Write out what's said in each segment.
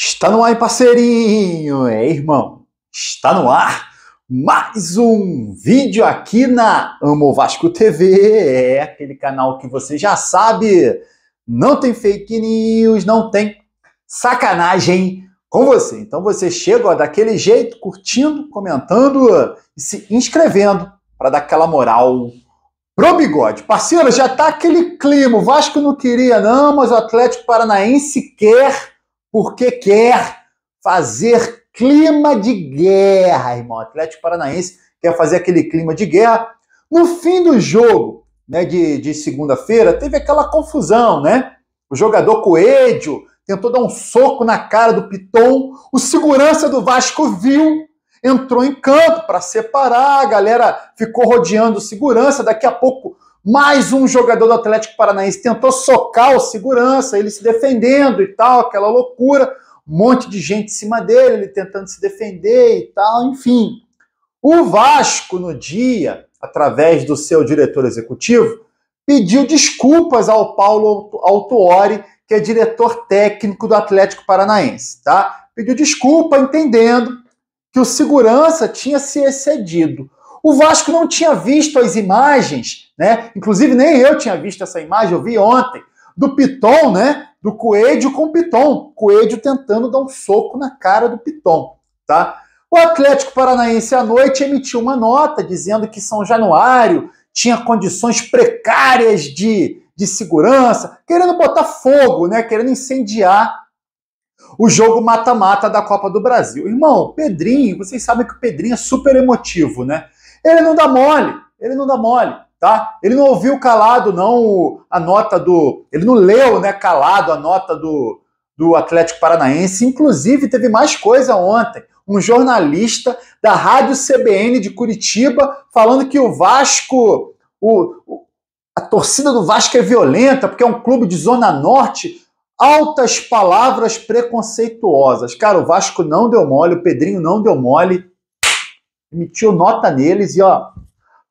Está no ar, parceirinho! É, irmão, está no ar mais um vídeo aqui na Amo Vasco TV. É aquele canal que você já sabe. Não tem fake news, não tem sacanagem com você. Então você chega ó, daquele jeito, curtindo, comentando e se inscrevendo para dar aquela moral pro bigode. Parceiro, já tá aquele clima. O Vasco não queria, não, mas o Atlético Paranaense quer porque quer fazer clima de guerra, irmão. O Atlético Paranaense quer fazer aquele clima de guerra. No fim do jogo, né, de, de segunda-feira, teve aquela confusão, né? O jogador Coelho tentou dar um soco na cara do Piton. O segurança do Vasco viu, entrou em campo para separar. A galera ficou rodeando o segurança. Daqui a pouco mais um jogador do Atlético Paranaense tentou socar o segurança, ele se defendendo e tal, aquela loucura. Um monte de gente em cima dele, ele tentando se defender e tal, enfim. O Vasco, no dia, através do seu diretor executivo, pediu desculpas ao Paulo Altuori, que é diretor técnico do Atlético Paranaense, tá? Pediu desculpa, entendendo que o segurança tinha se excedido. O Vasco não tinha visto as imagens, né? Inclusive nem eu tinha visto essa imagem, eu vi ontem, do Piton, né? Do Coelho com o Piton. Coelho tentando dar um soco na cara do Piton, tá? O Atlético Paranaense à noite emitiu uma nota dizendo que São Januário tinha condições precárias de, de segurança, querendo botar fogo, né? Querendo incendiar o jogo mata-mata da Copa do Brasil. Irmão, Pedrinho, vocês sabem que o Pedrinho é super emotivo, né? Ele não dá mole, ele não dá mole, tá? Ele não ouviu calado, não a nota do. Ele não leu, né, calado a nota do, do Atlético Paranaense. Inclusive, teve mais coisa ontem. Um jornalista da Rádio CBN de Curitiba falando que o Vasco. o, a torcida do Vasco é violenta porque é um clube de Zona Norte altas palavras preconceituosas. Cara, o Vasco não deu mole, o Pedrinho não deu mole emitiu nota neles e ó,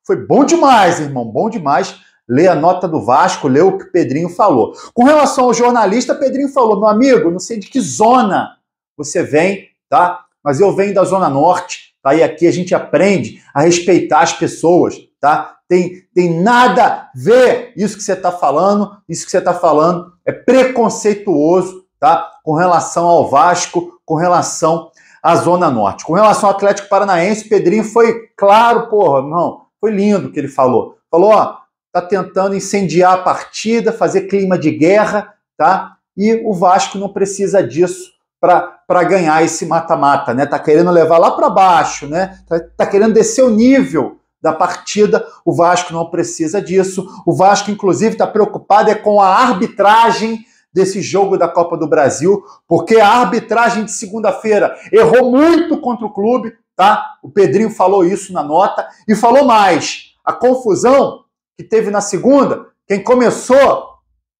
foi bom demais, irmão, bom demais. Lê a nota do Vasco, lê o que o Pedrinho falou. Com relação ao jornalista, Pedrinho falou: meu amigo, não sei de que zona você vem, tá? Mas eu venho da Zona Norte, tá? E aqui a gente aprende a respeitar as pessoas, tá? Tem, tem nada a ver isso que você está falando, isso que você está falando é preconceituoso, tá? Com relação ao Vasco, com relação a Zona Norte. Com relação ao Atlético Paranaense, Pedrinho foi claro, porra, não, foi lindo o que ele falou. Falou, ó, tá tentando incendiar a partida, fazer clima de guerra, tá? E o Vasco não precisa disso para ganhar esse mata-mata, né? Tá querendo levar lá para baixo, né? Tá, tá querendo descer o nível da partida. O Vasco não precisa disso. O Vasco, inclusive, está preocupado é com a arbitragem desse jogo da Copa do Brasil, porque a arbitragem de segunda-feira errou muito contra o clube, tá? O Pedrinho falou isso na nota e falou mais. A confusão que teve na segunda, quem começou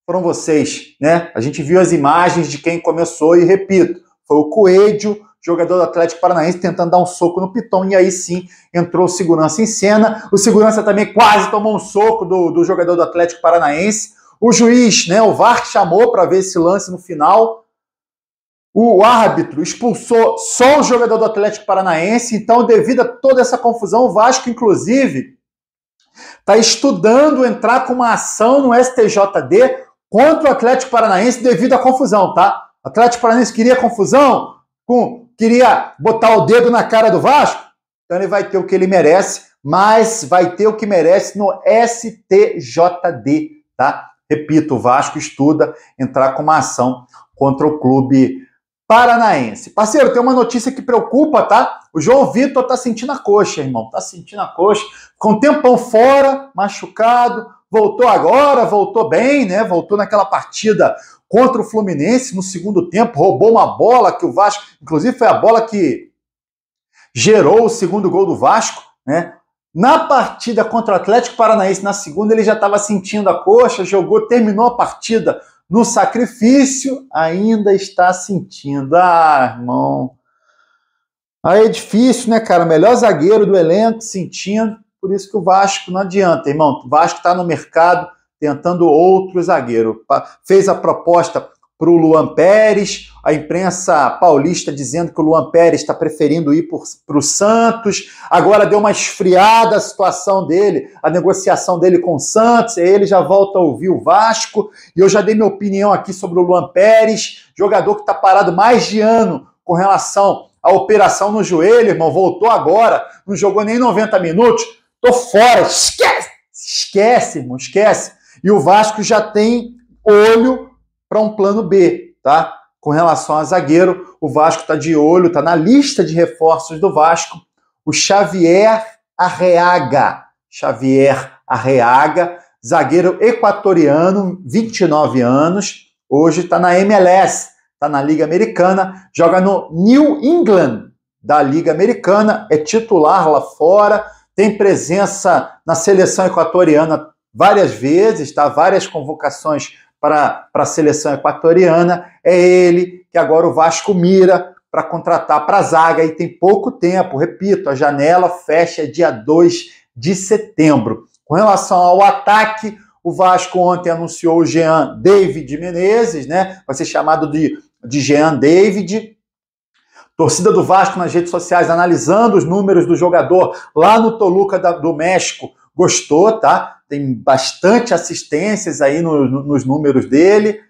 foram vocês, né? A gente viu as imagens de quem começou e repito, foi o Coelho, jogador do Atlético Paranaense, tentando dar um soco no Piton, e aí sim entrou o segurança em cena. O segurança também quase tomou um soco do, do jogador do Atlético Paranaense. O juiz, né, o VAR chamou para ver esse lance no final. O árbitro expulsou só o jogador do Atlético Paranaense, então devido a toda essa confusão, o Vasco inclusive está estudando entrar com uma ação no STJD contra o Atlético Paranaense devido à confusão, tá? O Atlético Paranaense queria confusão, com, queria botar o dedo na cara do Vasco, então ele vai ter o que ele merece, mas vai ter o que merece no STJD, tá? Repito, o Vasco estuda entrar com uma ação contra o clube paranaense. Parceiro, tem uma notícia que preocupa, tá? O João Vitor tá sentindo a coxa, irmão. Tá sentindo a coxa. Com um tempão fora, machucado. Voltou agora, voltou bem, né? Voltou naquela partida contra o Fluminense no segundo tempo. Roubou uma bola que o Vasco, inclusive foi a bola que gerou o segundo gol do Vasco, né? Na partida contra o Atlético Paranaense, na segunda, ele já estava sentindo a coxa, jogou, terminou a partida no sacrifício, ainda está sentindo. Ah, irmão. Aí é difícil, né, cara? Melhor zagueiro do elenco, sentindo. Por isso que o Vasco não adianta, irmão. O Vasco está no mercado tentando outro zagueiro. Fez a proposta para o Luan Pérez, a imprensa paulista dizendo que o Luan Pérez está preferindo ir para o Santos. Agora deu uma esfriada a situação dele, a negociação dele com o Santos, aí ele já volta a ouvir o Vasco. E eu já dei minha opinião aqui sobre o Luan Pérez, jogador que está parado mais de ano com relação à operação no joelho, irmão. Voltou agora, não jogou nem 90 minutos. Tô fora, esquece! Esquece, irmão, esquece. E o Vasco já tem olho para um plano B, tá? Com relação a zagueiro, o Vasco está de olho, está na lista de reforços do Vasco, o Xavier Arreaga. Xavier Arreaga, zagueiro equatoriano, 29 anos, hoje está na MLS, está na Liga Americana, joga no New England da Liga Americana, é titular lá fora, tem presença na seleção equatoriana várias vezes, tá? Várias convocações para a seleção equatoriana. É ele que agora o Vasco mira para contratar para a zaga e tem pouco tempo, repito, a janela fecha dia 2 de setembro. Com relação ao ataque, o Vasco ontem anunciou o Jean David Menezes, né? Vai ser chamado de, de Jean David. Torcida do Vasco nas redes sociais analisando os números do jogador lá no Toluca da, do México gostou, tá? Tem bastante assistências aí no, no, nos números dele.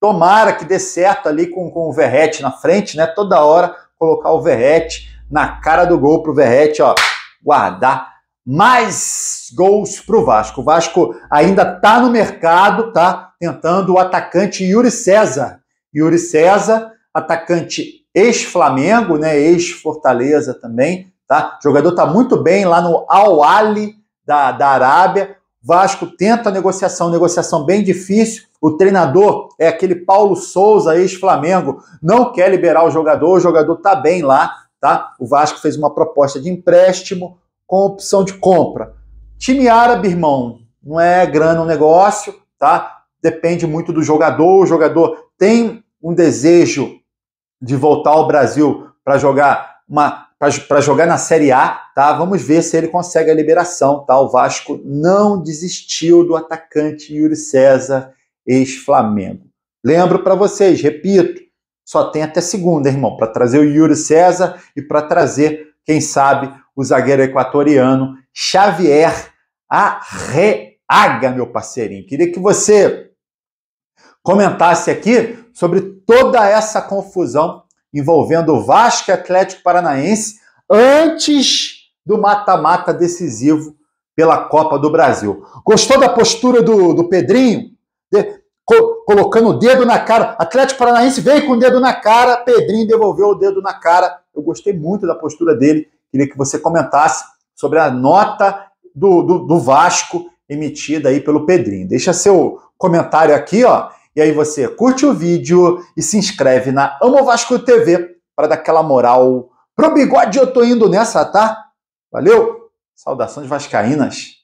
Tomara que dê certo ali com, com o Verrete na frente, né? Toda hora colocar o Verrete na cara do gol pro Verrete, ó, guardar mais gols pro Vasco. O Vasco ainda tá no mercado, tá? Tentando o atacante Yuri César. Yuri César, atacante ex-Flamengo, né? Ex-Fortaleza também, tá? O jogador tá muito bem lá no Al-Ali da, da Arábia. Vasco tenta a negociação, negociação bem difícil. O treinador é aquele Paulo Souza, ex-Flamengo, não quer liberar o jogador, o jogador está bem lá, tá? O Vasco fez uma proposta de empréstimo com opção de compra. Time árabe, irmão, não é grana o um negócio, tá? Depende muito do jogador. O jogador tem um desejo de voltar ao Brasil para jogar uma para jogar na Série A, tá? Vamos ver se ele consegue a liberação, tá? O Vasco não desistiu do atacante Yuri César, ex-Flamengo. Lembro para vocês, repito, só tem até segunda, irmão, para trazer o Yuri César e para trazer, quem sabe, o zagueiro equatoriano Xavier Arreaga, meu parceirinho. Queria que você comentasse aqui sobre toda essa confusão envolvendo o Vasco e Atlético Paranaense antes do mata-mata decisivo pela Copa do Brasil. Gostou da postura do, do Pedrinho? De, co, colocando o dedo na cara. Atlético Paranaense veio com o dedo na cara, Pedrinho devolveu o dedo na cara. Eu gostei muito da postura dele. Queria que você comentasse sobre a nota do, do, do Vasco emitida aí pelo Pedrinho. Deixa seu comentário aqui, ó. E aí você curte o vídeo e se inscreve na Amo Vasco TV para dar aquela moral. Pro bigode eu tô indo nessa, tá? Valeu! Saudações vascaínas!